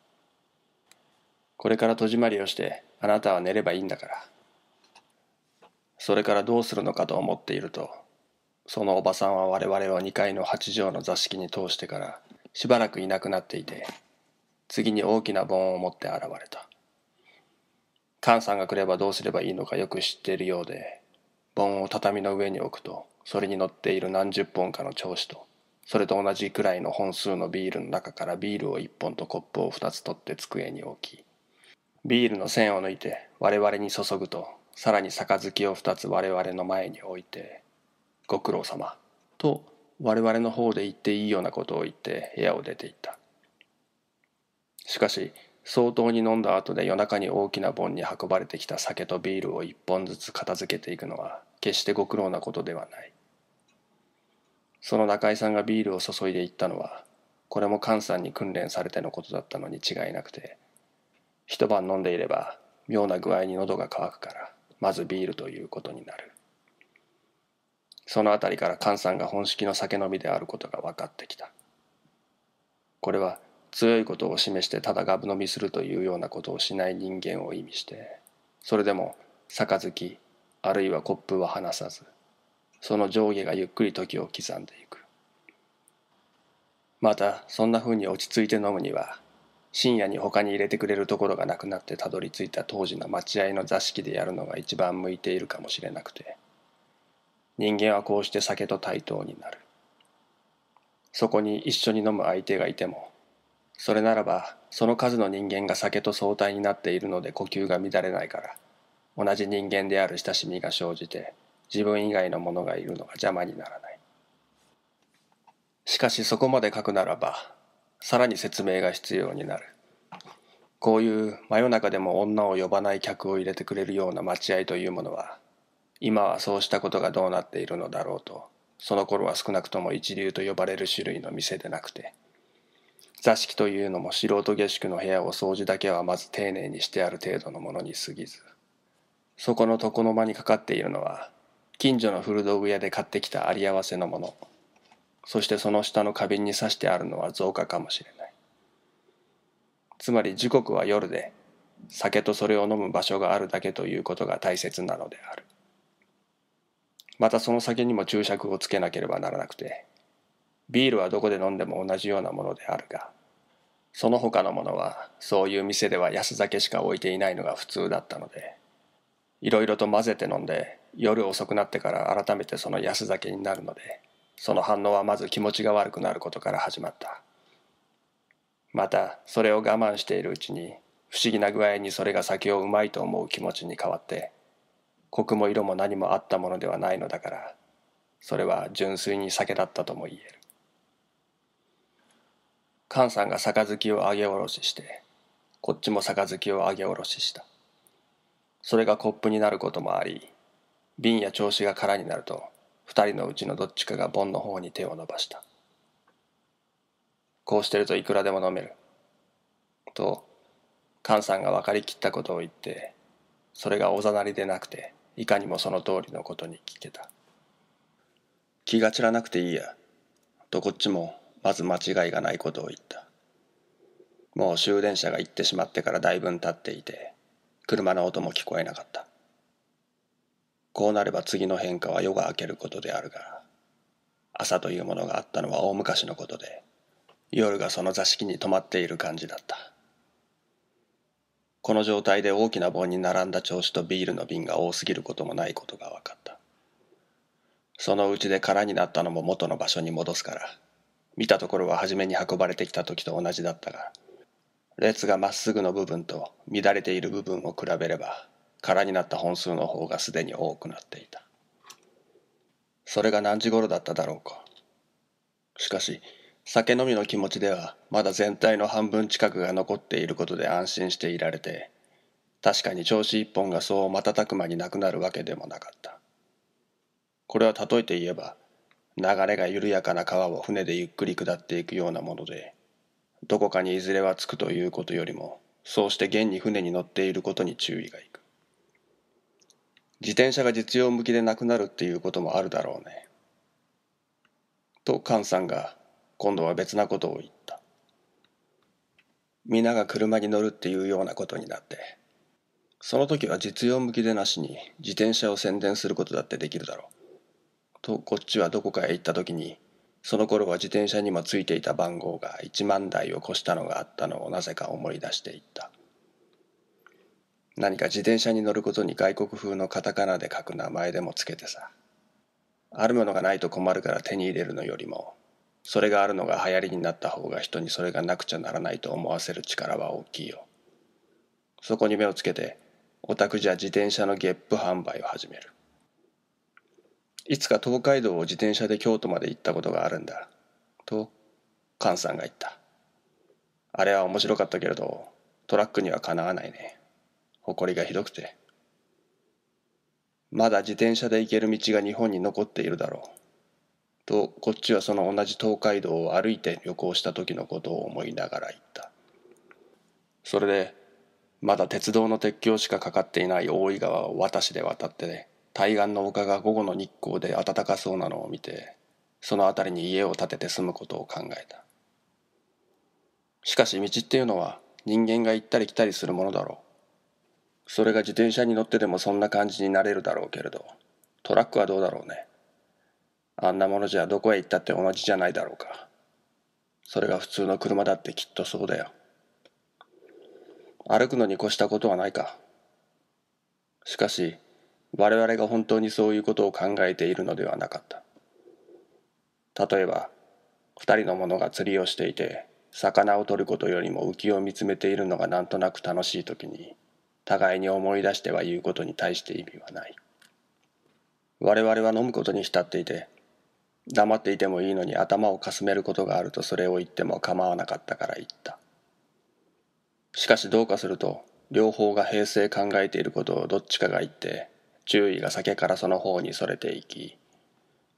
これから戸締まりをして、あなたは寝ればいいんだから。それからどうするのかと思っていると、そのおばさんは我々を2階の8畳の座敷に通してから、しばらくいなくなっていて、次に大きな盆を持って現れた。菅さんが来ればどうすればいいのかよく知っているようで、盆を畳の上に置くと、それに乗っている何十本かの調子と、それと同じくらいの本数のビールの中からビールを1本とコップを2つ取って机に置き、ビールの栓を抜いて我々に注ぐと、さらに杯を2つ我々の前に置いて、ご苦労様、と我々の方で言っていいようなことを言って部屋を出て行った。しかし相当に飲んだ後で夜中に大きな盆に運ばれてきた酒とビールを一本ずつ片付けていくのは決してご苦労なことではないその中井さんがビールを注いでいったのはこれも菅さんに訓練されてのことだったのに違いなくて一晩飲んでいれば妙な具合に喉が渇くからまずビールということになるその辺りから菅さんが本式の酒飲みであることが分かってきたこれは強いことを示してただがぶ飲みするというようなことをしない人間を意味してそれでも杯あるいはコップは離さずその上下がゆっくり時を刻んでいくまたそんなふうに落ち着いて飲むには深夜に他に入れてくれるところがなくなってたどり着いた当時の待合の座敷でやるのが一番向いているかもしれなくて人間はこうして酒と対等になるそこに一緒に飲む相手がいてもそれならばその数の人間が酒と相対になっているので呼吸が乱れないから同じ人間である親しみが生じて自分以外のものがいるのが邪魔にならないしかしそこまで書くならばさらに説明が必要になるこういう真夜中でも女を呼ばない客を入れてくれるような待合というものは今はそうしたことがどうなっているのだろうとその頃は少なくとも一流と呼ばれる種類の店でなくて座敷というのも素人下宿の部屋を掃除だけはまず丁寧にしてある程度のものに過ぎずそこの床の間にかかっているのは近所の古道具屋で買ってきたあり合わせのものそしてその下の花瓶に刺してあるのは造花かもしれないつまり時刻は夜で酒とそれを飲む場所があるだけということが大切なのであるまたその酒にも注釈をつけなければならなくてビールはどこで飲んでも同じようなものであるがその他のものはそういう店では安酒しか置いていないのが普通だったのでいろいろと混ぜて飲んで夜遅くなってから改めてその安酒になるのでその反応はまず気持ちが悪くなることから始まったまたそれを我慢しているうちに不思議な具合にそれが酒をうまいと思う気持ちに変わってコクも色も何もあったものではないのだからそれは純粋に酒だったとも言える菅さんが杯を上げ下ろしして、こっちも杯を上げ下ろしした。それがコップになることもあり、瓶や調子が空になると、二人のうちのどっちかが盆の方に手を伸ばした。こうしてるといくらでも飲める。と、菅さんが分かりきったことを言って、それがおざなりでなくて、いかにもその通りのことに聞けた。気が散らなくていいや、とこっちもまず間違いがないことを言った。もう終電車が行ってしまってからだいぶん経っていて、車の音も聞こえなかった。こうなれば次の変化は夜が明けることであるが、朝というものがあったのは大昔のことで、夜がその座敷に泊まっている感じだった。この状態で大きな盆に並んだ調子とビールの瓶が多すぎることもないことが分かった。そのうちで空になったのも元の場所に戻すから、見たところは初めに運ばれてきた時と同じだったが列がまっすぐの部分と乱れている部分を比べれば空になった本数の方がすでに多くなっていたそれが何時頃だっただろうかしかし酒飲みの気持ちではまだ全体の半分近くが残っていることで安心していられて確かに調子一本がそう瞬く間になくなるわけでもなかったこれは例えて言えば流れが緩やかな川を船でゆっくり下っていくようなものでどこかにいずれは着くということよりもそうして現に船に乗っていることに注意がいく自転車が実用向きでなくなるっていうこともあるだろうねと菅さんが今度は別なことを言った皆が車に乗るっていうようなことになってその時は実用向きでなしに自転車を宣伝することだってできるだろうとこっちはどこかへ行った時にその頃は自転車にもついていた番号が1万台を越したのがあったのをなぜか思い出していった何か自転車に乗ることに外国風のカタカナで書く名前でもつけてさあるものがないと困るから手に入れるのよりもそれがあるのが流行りになった方が人にそれがなくちゃならないと思わせる力は大きいよそこに目をつけてオタクじゃ自転車のゲップ販売を始めるいつか東海道を自転車で京都まで行ったことがあるんだ。と、菅さんが言った。あれは面白かったけれど、トラックにはかなわないね。埃がひどくて。まだ自転車で行ける道が日本に残っているだろう。と、こっちはその同じ東海道を歩いて旅行した時のことを思いながら言った。それで、まだ鉄道の鉄橋しかかかっていない大井川を私で渡ってね。対岸の丘が午後の日光で暖かそうなのを見てその辺りに家を建てて住むことを考えたしかし道っていうのは人間が行ったり来たりするものだろうそれが自転車に乗ってでもそんな感じになれるだろうけれどトラックはどうだろうねあんなものじゃどこへ行ったって同じじゃないだろうかそれが普通の車だってきっとそうだよ歩くのに越したことはないかしかし我々が本当にそういうことを考えているのではなかった例えば2人の者が釣りをしていて魚を取ることよりも浮きを見つめているのがなんとなく楽しい時に互いに思い出しては言うことに対して意味はない我々は飲むことに浸っていて黙っていてもいいのに頭をかすめることがあるとそれを言っても構わなかったから言ったしかしどうかすると両方が平成考えていることをどっちかが言って注意が酒からその方にそれていき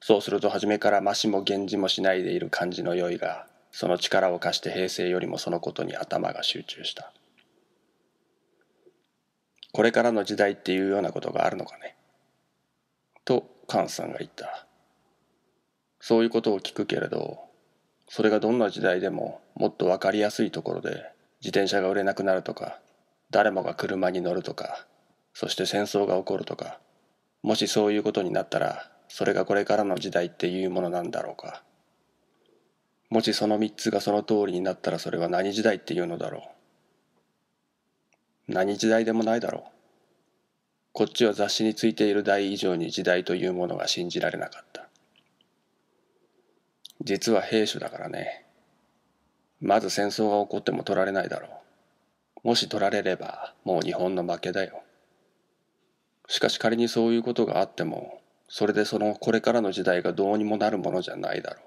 そうすると初めからましも源氏もしないでいる感じの酔いがその力を貸して平成よりもそのことに頭が集中したこれからの時代っていうようなことがあるのかねとカンさんが言ったそういうことを聞くけれどそれがどんな時代でももっと分かりやすいところで自転車が売れなくなるとか誰もが車に乗るとかそして戦争が起こるとかもしそういうことになったらそれがこれからの時代っていうものなんだろうかもしその3つがその通りになったらそれは何時代っていうのだろう何時代でもないだろうこっちは雑誌についている題以上に時代というものが信じられなかった実は兵士だからねまず戦争が起こっても取られないだろうもし取られればもう日本の負けだよしかし仮にそういうことがあってもそれでそのこれからの時代がどうにもなるものじゃないだろ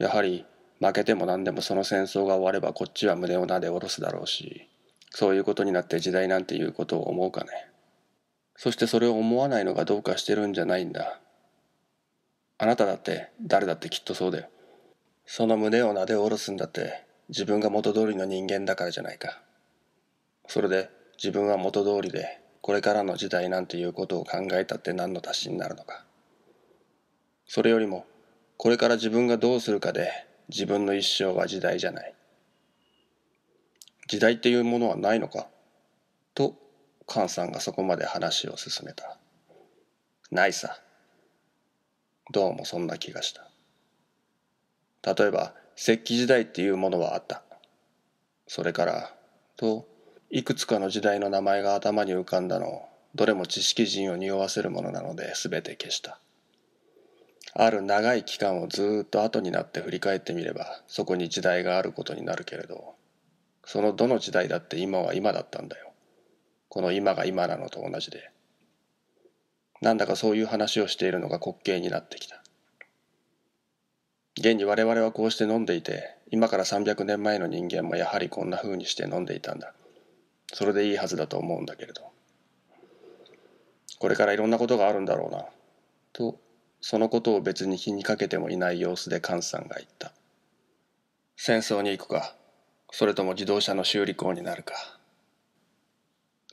うやはり負けても何でもその戦争が終わればこっちは胸をなで下ろすだろうしそういうことになって時代なんていうことを思うかねそしてそれを思わないのがどうかしてるんじゃないんだあなただって誰だってきっとそうだよその胸をなで下ろすんだって自分が元通りの人間だからじゃないかそれで自分は元通りでこれからの時代なんていうことを考えたって何の足しになるのかそれよりもこれから自分がどうするかで自分の一生は時代じゃない時代っていうものはないのかと菅さんがそこまで話を進めたないさどうもそんな気がした例えば石器時代っていうものはあったそれからといくつかの時代の名前が頭に浮かんだのをどれも知識人を匂わせるものなので全て消したある長い期間をずっと後になって振り返ってみればそこに時代があることになるけれどそのどの時代だって今は今だったんだよこの今が今なのと同じでなんだかそういう話をしているのが滑稽になってきた現に我々はこうして飲んでいて今から300年前の人間もやはりこんな風にして飲んでいたんだそれでいいはずだと思うんだけれどこれからいろんなことがあるんだろうなとそのことを別に気にかけてもいない様子で菅さんが言った戦争に行くかそれとも自動車の修理工になるか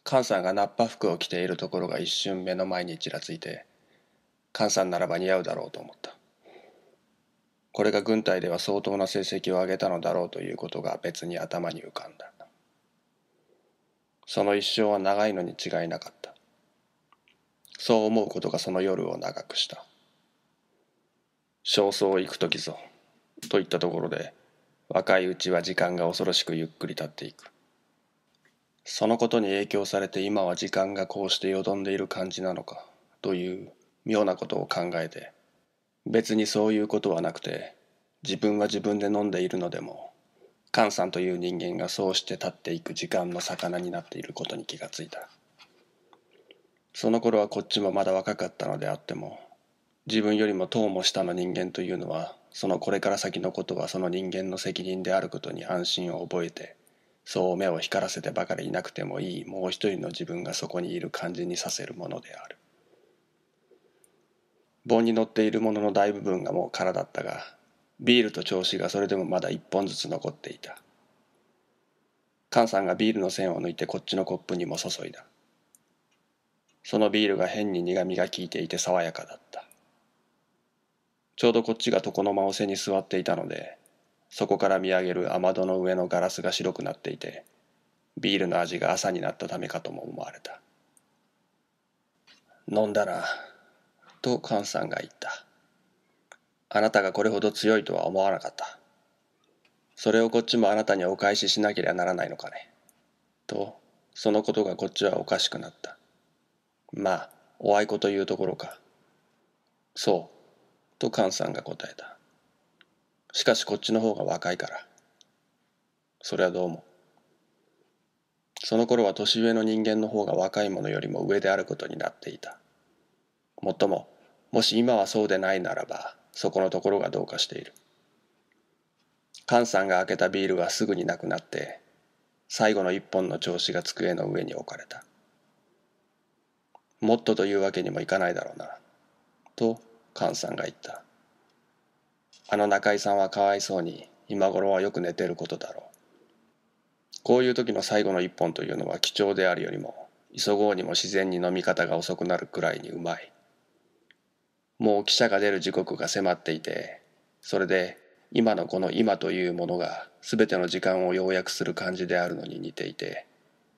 菅さんがナッパ服を着ているところが一瞬目の前にちらついて菅さんならば似合うだろうと思ったこれが軍隊では相当な成績を上げたのだろうということが別に頭に浮かんだその一生は長いのに違いなかった。そう思うことがその夜を長くした。焦燥行く時ぞ、といったところで、若いうちは時間が恐ろしくゆっくり経っていく。そのことに影響されて今は時間がこうしてよどんでいる感じなのか、という妙なことを考えて、別にそういうことはなくて、自分は自分で飲んでいるのでも、菅さんという人間がそうして立っていく時間の魚になっていることに気がついたその頃はこっちもまだ若かったのであっても自分よりも党も下の人間というのはそのこれから先のことはその人間の責任であることに安心を覚えてそう目を光らせてばかりいなくてもいいもう一人の自分がそこにいる感じにさせるものである。棒に乗っているものの大部分がもう空だったがビールと調子がそれでもまだ一本ずつ残っていた菅さんがビールの線を抜いてこっちのコップにも注いだそのビールが変に苦みが効いていて爽やかだったちょうどこっちが床の間を背に座っていたのでそこから見上げる雨戸の上のガラスが白くなっていてビールの味が朝になったためかとも思われた飲んだらと菅さんが言ったあなたがこれほど強いとは思わなかった。それをこっちもあなたにお返ししなければならないのかね。と、そのことがこっちはおかしくなった。まあ、おあいこというところか。そう、と菅さんが答えた。しかしこっちの方が若いから。それはどうも。その頃は年上の人間の方が若い者よりも上であることになっていた。もっとも、もし今はそうでないならば、そこのところがどうかしている菅さんが開けたビールはすぐになくなって最後の一本の調子が机の上に置かれたもっとというわけにもいかないだろうなと菅さんが言ったあの中井さんはかわいそうに今頃はよく寝てることだろうこういう時の最後の一本というのは貴重であるよりも急ごうにも自然に飲み方が遅くなるくらいにうまいもう汽車が出る時刻が迫っていてそれで今のこの今というものが全ての時間を要約する感じであるのに似ていて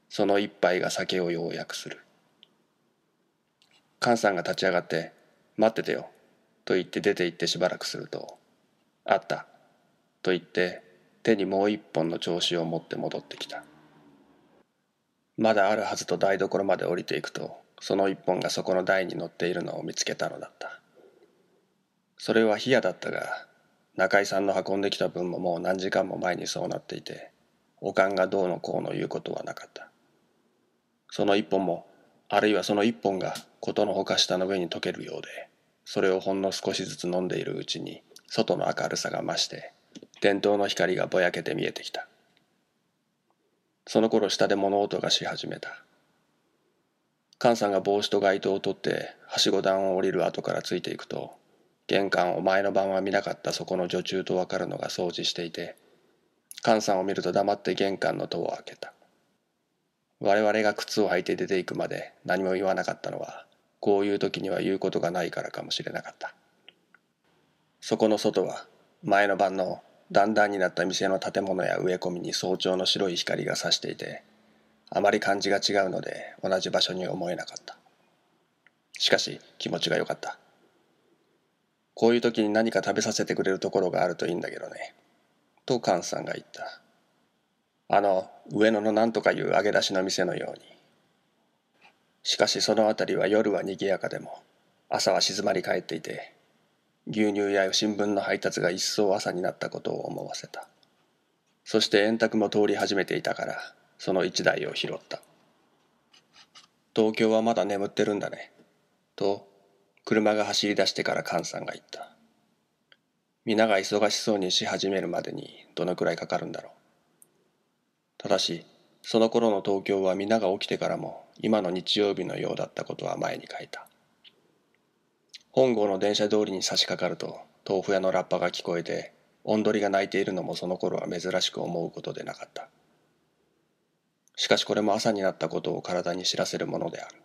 その一杯が酒を要約する菅さんが立ち上がって「待っててよ」と言って出て行ってしばらくすると「あった」と言って手にもう一本の調子を持って戻ってきたまだあるはずと台所まで降りていくとその一本がそこの台に乗っているのを見つけたのだったそれは冷やだったが中井さんの運んできた分ももう何時間も前にそうなっていておかんがどうのこうの言うことはなかったその一本もあるいはその一本が事のほか下の上に溶けるようでそれをほんの少しずつ飲んでいるうちに外の明るさが増して電灯の光がぼやけて見えてきたその頃下で物音がし始めた菅さんが帽子と街灯を取ってはしご段を降りる後からついていくと玄関お前の晩は見なかったそこの女中とわかるのが掃除していて菅さんを見ると黙って玄関の戸を開けた我々が靴を履いて出ていくまで何も言わなかったのはこういう時には言うことがないからかもしれなかったそこの外は前の晩のだんだんになった店の建物や植え込みに早朝の白い光が差していてあまり感じが違うので同じ場所に思えなかったしかし気持ちが良かったこういう時に何か食べさせてくれるところがあるといいんだけどね。とカンさんが言った。あの、上野の何とかいう揚げ出しの店のように。しかしその辺りは夜は賑やかでも、朝は静まり返っていて、牛乳や新聞の配達が一層朝になったことを思わせた。そして円卓も通り始めていたから、その一台を拾った。東京はまだ眠ってるんだね。と車が走り出してから菅さんが言った。皆が忙しそうにし始めるまでにどのくらいかかるんだろう。ただし、その頃の東京は皆が起きてからも今の日曜日のようだったことは前に書いた。本郷の電車通りに差し掛かると豆腐屋のラッパが聞こえて、おんどりが鳴いているのもその頃は珍しく思うことでなかった。しかしこれも朝になったことを体に知らせるものである。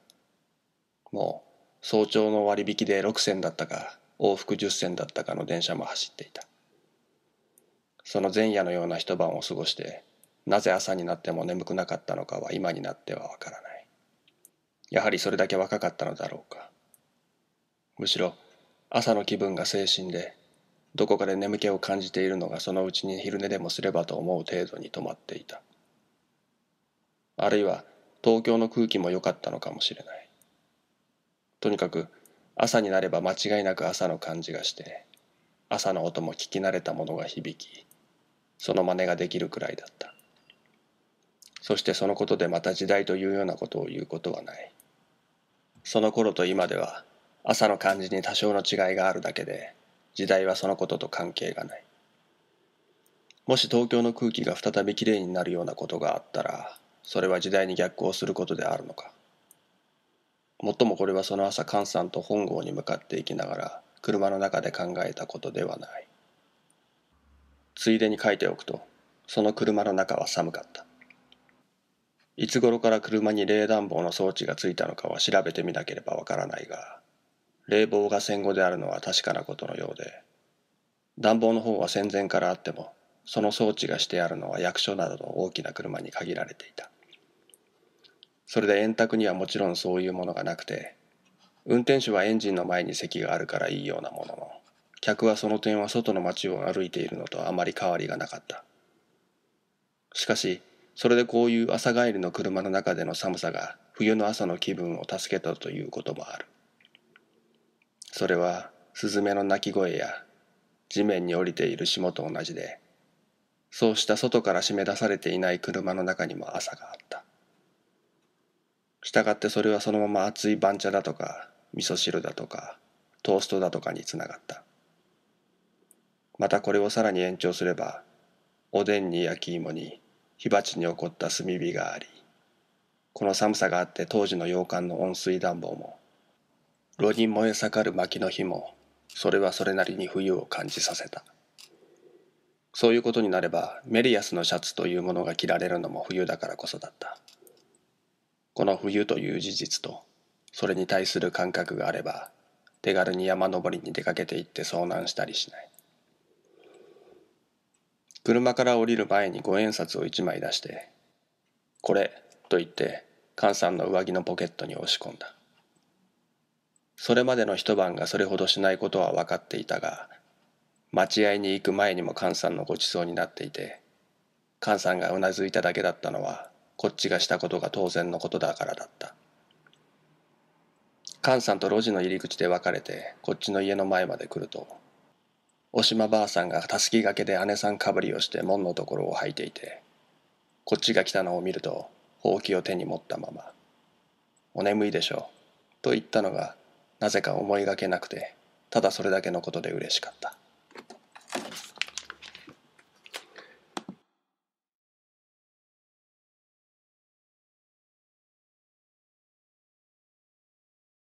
もう早朝の割引で6線だったか往復10線だったかの電車も走っていたその前夜のような一晩を過ごしてなぜ朝になっても眠くなかったのかは今になってはわからないやはりそれだけ若かったのだろうかむしろ朝の気分が精神でどこかで眠気を感じているのがそのうちに昼寝でもすればと思う程度に止まっていたあるいは東京の空気も良かったのかもしれないとにかく朝になれば間違いなく朝の感じがして朝の音も聞き慣れたものが響きその真似ができるくらいだったそしてそのことでまた時代というようなことを言うことはないその頃と今では朝の感じに多少の違いがあるだけで時代はそのことと関係がないもし東京の空気が再びきれいになるようなことがあったらそれは時代に逆行することであるのかもっともこれはその朝菅さんと本郷に向かっていきながら車の中で考えたことではないついでに書いておくとその車の中は寒かったいつ頃から車に冷暖房の装置がついたのかは調べてみなければわからないが冷房が戦後であるのは確かなことのようで暖房の方は戦前からあってもその装置がしてあるのは役所などの大きな車に限られていたそれで円卓にはもちろんそういうものがなくて運転手はエンジンの前に席があるからいいようなものの客はその点は外の街を歩いているのとあまり変わりがなかったしかしそれでこういう朝帰りの車の中での寒さが冬の朝の気分を助けたということもあるそれはスズメの鳴き声や地面に降りている霜と同じでそうした外から締め出されていない車の中にも朝があったしたがってそれはそのまま熱い番茶だとか味噌汁だとかトーストだとかにつながったまたこれをさらに延長すればおでんに焼き芋に火鉢に起こった炭火がありこの寒さがあって当時の洋館の温水暖房も炉に燃え盛る薪の火もそれはそれなりに冬を感じさせたそういうことになればメリアスのシャツというものが着られるのも冬だからこそだったこの冬という事実とそれに対する感覚があれば手軽に山登りに出かけていって遭難したりしない車から降りる前に五円札を一枚出して「これ」と言って菅さんの上着のポケットに押し込んだそれまでの一晩がそれほどしないことは分かっていたが待合に行く前にも菅さんのごちそうになっていて菅さんがうなずいただけだったのはこっちがしたことが当然のことだからだった。菅さんと路地の入り口で別れて、こっちの家の前まで来ると、おしまばあさんがたすきがけで姉さんかぶりをして門のところを履いていて、こっちが来たのを見ると、ほうきを手に持ったまま、お眠いでしょう、と言ったのが、なぜか思いがけなくて、ただそれだけのことで嬉しかった。